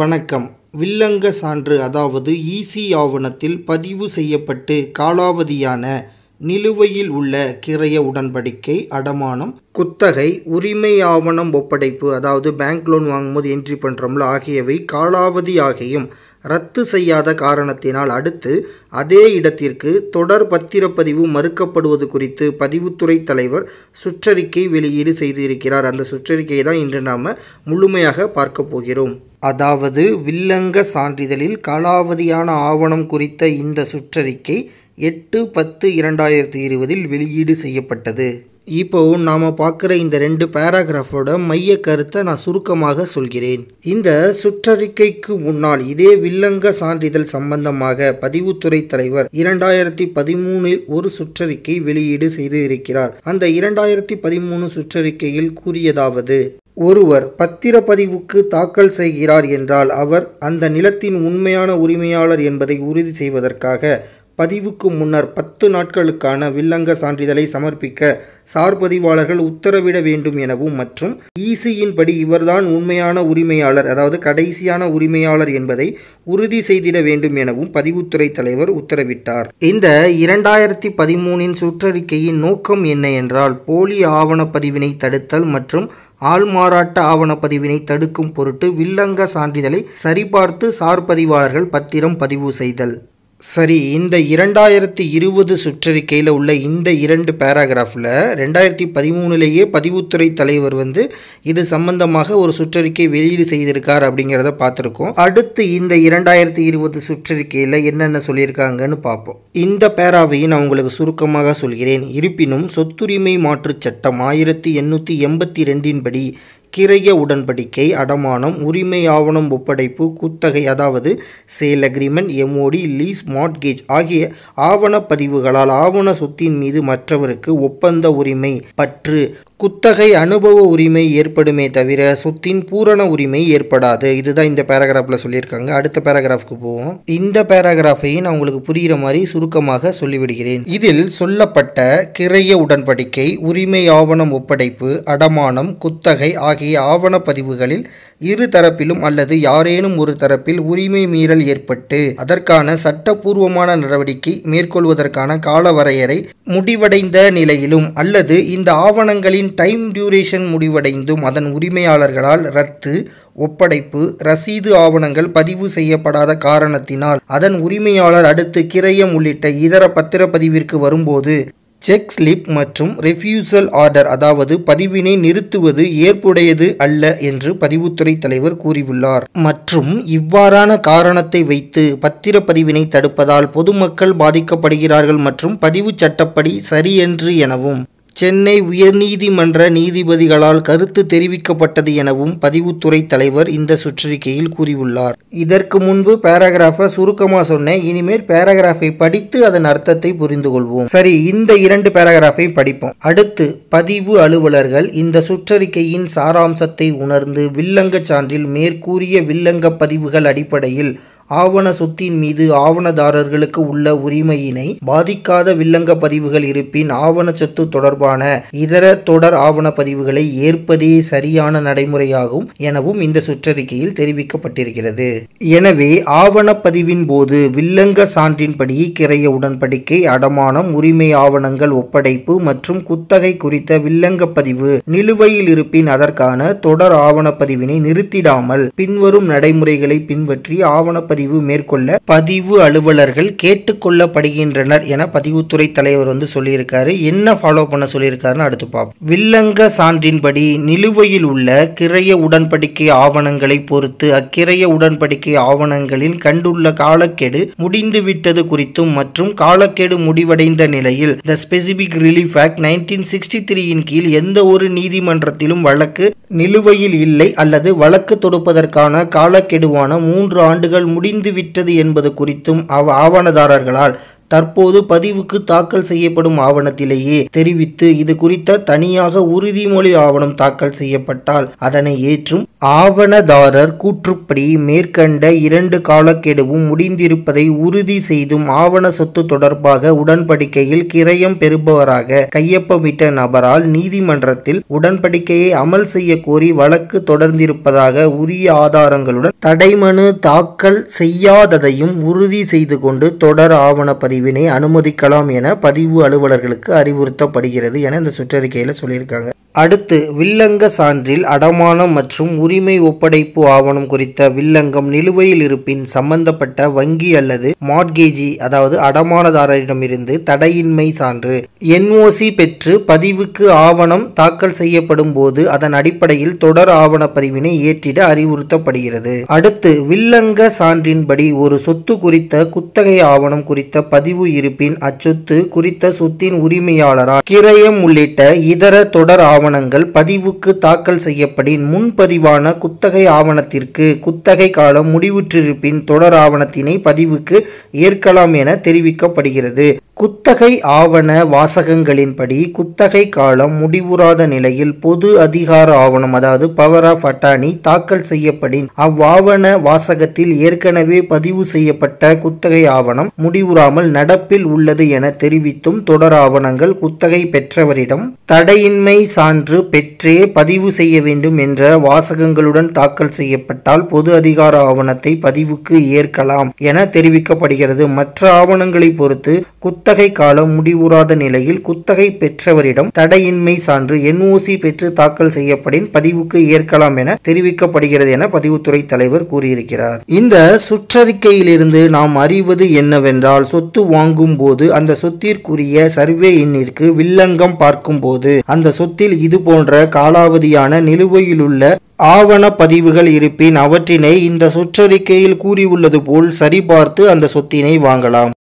வணக்கம் வில்லங்க சான்று அதாவது ஈசி ஆவணத்தில் பதிவு செய்யப்பட்டு காலாவதியான நிலுவையில் உள்ள கிரைய உடன்படிக்கை அடமானம் குத்தகை உரிமை ஆவணம் ஒப்படைப்பு அதாவது பேங்க் லோன் வாங்கும்போது என்ட்ரி பண்ணுறோம்ல ஆகியவை காலாவதி ஆகியும் ரத்து செய்யாத காரணத்தினால் அடுத்து அதே இடத்திற்கு தொடர் பத்திரப்பதிவு மறுக்கப்படுவது குறித்து பதிவுத்துறை தலைவர் சுற்றறிக்கை வெளியீடு செய்திருக்கிறார் அந்த சுற்றறிக்கையை தான் இன்று நாம் முழுமையாக பார்க்க போகிறோம் அதாவது வில்லங்க சான்றிதழில் காலாவதியான ஆவணம் குறித்த இந்த சுற்றறிக்கை எட்டு பத்து இரண்டாயிரத்தி இருபதில் வெளியீடு செய்யப்பட்டது இப்போது நாம் பார்க்குற இந்த ரெண்டு பேராகிராஃபோட மைய கருத்தை நான் சுருக்கமாக சொல்கிறேன் இந்த சுற்றறிக்கைக்கு முன்னால் இதே வில்லங்க சான்றிதழ் சம்பந்தமாக பதிவுத்துறை தலைவர் இரண்டாயிரத்தி பதிமூணில் ஒரு சுற்றறிக்கை வெளியீடு செய்து இருக்கிறார் அந்த இரண்டாயிரத்தி பதிமூணு சுற்றறிக்கையில் கூறியதாவது ஒருவர் பத்திரப்பதிவுக்கு தாக்கல் செய்கிறார் என்றால் அவர் அந்த நிலத்தின் உண்மையான உரிமையாளர் என்பதை உறுதி செய்வதற்காக பதிவுக்கு முன்னர் பத்து நாட்களுக்கான வில்லங்க சான்றிதழை சமர்ப்பிக்க சார் பதிவாளர்கள் உத்தரவிட வேண்டும் எனவும் மற்றும் ஈசியின்படி இவர்தான் உண்மையான உரிமையாளர் அதாவது கடைசியான உரிமையாளர் என்பதை உறுதி செய்திட வேண்டும் எனவும் பதிவுத்துறை தலைவர் உத்தரவிட்டார் இந்த இரண்டாயிரத்தி பதிமூனின் சுற்றறிக்கையின் நோக்கம் என்ன என்றால் போலி ஆவணப்பதிவினை தடுத்தல் மற்றும் ஆள்மாறாட்ட ஆவணப்பதிவினை தடுக்கும் பொருட்டு வில்லங்க சான்றிதழை சரிபார்த்து சார் பதிவாளர்கள் பத்திரம் பதிவு செய்தல் சரி இந்த இரண்டாயிரத்தி இருபது சுற்றறிக்கையில் உள்ள இந்த இரண்டு பேராகிராஃபில் ரெண்டாயிரத்தி பதிமூணுலேயே பதிவுத்துறை தலைவர் வந்து இது சம்பந்தமாக ஒரு சுற்றறிக்கை வெளியீடு செய்திருக்கார் அப்படிங்கிறத பார்த்துருக்கோம் அடுத்து இந்த இரண்டாயிரத்தி இருபது சுற்றறிக்கையில் என்னென்ன சொல்லியிருக்காங்கன்னு பார்ப்போம் இந்த பேராவையும் நான் உங்களுக்கு சுருக்கமாக சொல்கிறேன் இருப்பினும் சொத்துரிமை மாற்றுச் சட்டம் ஆயிரத்தி எண்ணூற்றி எண்பத்தி ரெண்டின்படி கிரைய உடன்படிக்கை அடமானம் உரிமை ஆவணம் ஒப்படைப்பு குத்தகை அதாவது sale agreement MOD lease mortgage ஆகிய ஆவணப்பதிவுகளால் ஆவண சொத்தின் மீது மற்றவருக்கு ஒப்பந்த உரிமை பற்று குத்தகை அனுபவ உரிமை ஏற்படுமே தவிர சொத்தின் பூரண உரிமை ஏற்படாது இதுதான் இந்த பேராகிராஃபில் சொல்லியிருக்காங்க அடுத்த பேராகிராஃப்க்கு போவோம் இந்த பேராகிராஃபையும் நான் உங்களுக்கு புரிகிற மாதிரி சுருக்கமாக சொல்லிவிடுகிறேன் இதில் சொல்லப்பட்ட கிரைய உடன்படிக்கை உரிமை ஆவணம் ஒப்படைப்பு அடமானம் குத்தகை ஆகிய ஆவண பதிவுகளில் இரு தரப்பிலும் அல்லது யாரேனும் ஒரு தரப்பில் உரிமை மீறல் ஏற்பட்டு அதற்கான சட்டப்பூர்வமான நடவடிக்கை மேற்கொள்வதற்கான காலவரையறை முடிவடைந்த நிலையிலும் அல்லது இந்த ஆவணங்களின் அதன் டைம் டியூரேஷன் முடிவடைந்தும் அதன் உரிமையாளர்களால் ரத்து ஒப்படைப்பு ரசீது ஆவணங்கள் பதிவு செய்யப்படாத காரணத்தினால் அதன் உரிமையாளர் அடுத்து கிரயம் உள்ளிட்ட இதர பத்திரப்பதிவிற்கு வரும்போது செக் ஸ்லிப் மற்றும் ரெஃப்யூசல் ஆர்டர் அதாவது பதிவினை நிறுத்துவது ஏற்புடையது அல்ல என்று பதிவுத்துறை தலைவர் கூறியுள்ளார் மற்றும் இவ்வாறான காரணத்தை வைத்து பத்திரப்பதிவினை தடுப்பதால் பொதுமக்கள் பாதிக்கப்படுகிறார்கள் மற்றும் பதிவு சட்டப்படி சரியென்று எனவும் சென்னை உயர்நீதிமன்ற நீதிபதிகளால் கருத்து தெரிவிக்கப்பட்டது எனவும் பதிவுத்துறை தலைவர் இந்த சுற்றறிக்கையில் கூறியுள்ளார் இதற்கு முன்பு பேராகிராஃபை சுருக்கமாக சொன்னேன் இனிமேல் பேராகிராஃபை படித்து அதன் அர்த்தத்தை புரிந்து கொள்வோம் சரி இந்த இரண்டு பேராகிராஃபை படிப்போம் அடுத்து பதிவு அலுவலர்கள் இந்த சுற்றறிக்கையின் சாராம்சத்தை உணர்ந்து வில்லங்க சான்றில் மேற்கூறிய வில்லங்க பதிவுகள் அடிப்படையில் ஆவண சொத்தின் மீது ஆவணதாரர்களுக்கு உள்ள உரிமையினை பாதிக்காத வில்லங்க பதிவுகள் இருப்பின் ஆவண சொத்து தொடர்பான இதர தொடர் ஆவண பதிவுகளை ஏற்பதே சரியான நடைமுறையாகும் எனவும் இந்த சுற்றறிக்கையில் தெரிவிக்கப்பட்டிருக்கிறது எனவே ஆவணப்பதிவின் போது வில்லங்க சான்றின்படி கிரைய உடன்படிக்கை அடமானம் உரிமை ஆவணங்கள் ஒப்படைப்பு மற்றும் குத்தகை குறித்த வில்லங்க பதிவு நிலுவையில் இருப்பின் அதற்கான தொடர் ஆவணப்பதிவினை நிறுத்திடாமல் பின்வரும் நடைமுறைகளை பின்பற்றி ஆவணப்பதிவு வாக்குப்பதிவு மேற்கொள்ள பதிவு அலுவலர்கள் கேட்டுக்கொள்ளப்படுகின்றனர் என பதிவுத்துறை தலைவர் வந்து சொல்லியிருக்காரு என்ன ஃபாலோ பண்ண சொல்லியிருக்காருன்னு அடுத்து பார்ப்போம் வில்லங்க சான்றின்படி நிலுவையில் உள்ள கிரைய உடன்படிக்கை ஆவணங்களை பொறுத்து அக்கிரைய உடன்படிக்கை ஆவணங்களில் கண்டுள்ள காலக்கெடு முடிந்துவிட்டது குறித்தும் மற்றும் காலக்கெடு முடிவடைந்த நிலையில் the specific relief act nineteen sixty த்ரீயின் கீழ் எந்த ஒரு நீதிமன்றத்திலும் வழக்கு நிலுவையில் இல்லை அல்லது வழக்கு தொடுப்பதற்கான காலக்கெடுவான மூன்று ஆண்டுகள் முடி முடிந்துவிட்டது என்பது குறித்தும் அவ் ஆவணதாரர்களால் தற்போது பதிவுக்கு தாக்கல் செய்யப்படும் ஆவணத்திலேயே தெரிவித்து இது குறித்த தனியாக உறுதிமொழி ஆவணம் தாக்கல் செய்யப்பட்டால் அதனை ஏற்றும் ஆவணதாரர் கூற்றுப்படி மேற்கண்ட இரண்டு காலக்கெடுவும் முடிந்திருப்பதை உறுதி செய்தும் ஆவண சொத்து தொடர்பாக உடன்படிக்கையில் கிரயம் பெறுபவராக கையொப்பமிட்ட நபரால் நீதிமன்றத்தில் உடன்படிக்கையை அமல் செய்ய கோரி வழக்கு தொடர்ந்திருப்பதாக உரிய ஆதாரங்களுடன் தடைமனு தாக்கல் செய்யாததையும் உறுதி செய்து கொண்டு தொடர் ஆவண பதிவினை அனுமதிக்கலாம் என பதிவு அலுவலர்களுக்கு அறிவுறுத்தப்படுகிறது என இந்த சுற்றறிக்கையில் சொல்லியிருக்காங்க அடுத்து வில்லங்க சான்றில் அடமானம் மற்றும் உரிமை ஒப்படைப்பு ஆவணம் குறித்த வில்லங்கம் நிலுவையில் இருப்பின் சம்பந்தப்பட்ட வங்கி அல்லது மார்கேஜி அதாவது அடமானதாரரிடமிருந்து தடையின்மை சான்று என்ஓசி பெற்று பதிவுக்கு ஆவணம் தாக்கல் செய்யப்படும் போது அதன் அடிப்படையில் தொடர் ஆவண பதிவினை ஏற்றிட அறிவுறுத்தப்படுகிறது அடுத்து வில்லங்க சான்றின்படி ஒரு சொத்து குறித்த குத்தகை ஆவணம் குறித்த பதிவு இருப்பின் அச்சொத்து குறித்த சொத்தின் உரிமையாளரால் கிரயம் உள்ளிட்ட இதர தொடர் ஆவணங்கள் பதிவுக்கு தாக்கல் செய்யப்படின் முன்பதிவான தொடர்பான குத்தகை ஆவணத்திற்கு குத்தகை காலம் முடிவுற்றிருப்பின் தொடர் ஆவணத்தினை பதிவுக்கு ஏற்கலாம் என தெரிவிக்கப்படுகிறது குத்தகை ஆவண வாசகங்களின்படி குத்தகை காலம் முடிவுறாத நிலையில் பொது அதிகார ஆவணம் அதாவது பவர் ஆஃப் அட்டானி தாக்கல் செய்யப்படின் அவ்வாவண வாசகத்தில் ஏற்கனவே பதிவு செய்யப்பட்ட குத்தகை ஆவணம் முடிவுறாமல் நடப்பில் உள்ளது என தெரிவித்தும் தொடர் ஆவணங்கள் குத்தகை பெற்றவரிடம் தடையின்மை சான்று பெற்றே பதிவு செய்ய வேண்டும் என்ற வாசகங்களுடன் தாக்கல் செய்யப்பட்டால் பொது அதிகார ஆவணத்தை பதிவுக்கு ஏற்கலாம் என தெரிவிக்கப்படுகிறது மற்ற ஆவணங்களை பொறுத்து குத்த குத்தகை காலம் முடிவுறாத நிலையில் குத்தகை பெற்றவரிடம் தடையின்மை சான்று என்ஓசி பெற்று தாக்கல் செய்யப்படின் பதிவுக்கு ஏற்கலாம் என தெரிவிக்கப்படுகிறது என பதிவுத்துறை தலைவர் கூறியிருக்கிறார் இந்த சுற்றறிக்கையிலிருந்து நாம் அறிவது என்னவென்றால் சொத்து வாங்கும் போது அந்த சொத்திற்குரிய சர்வே எண்ணிற்கு வில்லங்கம் பார்க்கும்போது அந்த சொத்தில் இது போன்ற காலாவதியான நிலுவையிலுள்ள ஆவண பதிவுகள் இருப்பின் அவற்றினை இந்த சுற்றறிக்கையில் கூறியுள்ளது போல் சரிபார்த்து அந்த சொத்தினை வாங்கலாம்